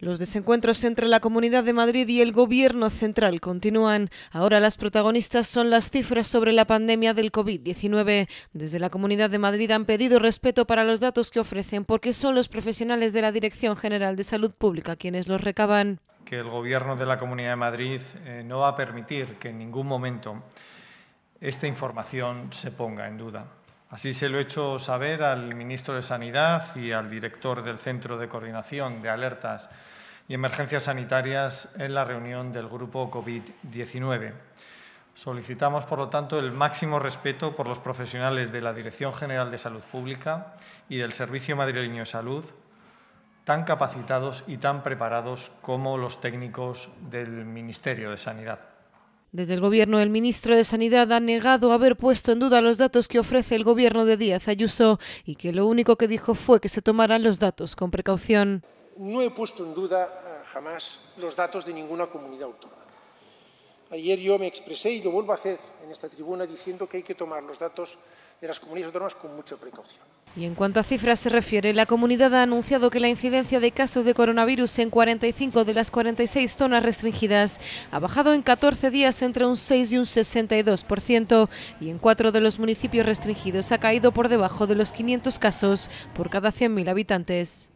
Los desencuentros entre la Comunidad de Madrid y el Gobierno central continúan. Ahora las protagonistas son las cifras sobre la pandemia del COVID-19. Desde la Comunidad de Madrid han pedido respeto para los datos que ofrecen porque son los profesionales de la Dirección General de Salud Pública quienes los recaban. Que el Gobierno de la Comunidad de Madrid eh, no va a permitir que en ningún momento esta información se ponga en duda. Así se lo he hecho saber al ministro de Sanidad y al director del Centro de Coordinación de Alertas y Emergencias Sanitarias en la reunión del Grupo COVID-19. Solicitamos, por lo tanto, el máximo respeto por los profesionales de la Dirección General de Salud Pública y del Servicio Madrileño de Salud, tan capacitados y tan preparados como los técnicos del Ministerio de Sanidad. Desde el gobierno, el ministro de Sanidad ha negado haber puesto en duda los datos que ofrece el gobierno de Díaz Ayuso y que lo único que dijo fue que se tomaran los datos con precaución. No he puesto en duda eh, jamás los datos de ninguna comunidad autónoma. Ayer yo me expresé y lo vuelvo a hacer en esta tribuna diciendo que hay que tomar los datos de las comunidades autónomas con mucha precaución. Y en cuanto a cifras se refiere, la comunidad ha anunciado que la incidencia de casos de coronavirus en 45 de las 46 zonas restringidas ha bajado en 14 días entre un 6 y un 62% y en cuatro de los municipios restringidos ha caído por debajo de los 500 casos por cada 100.000 habitantes.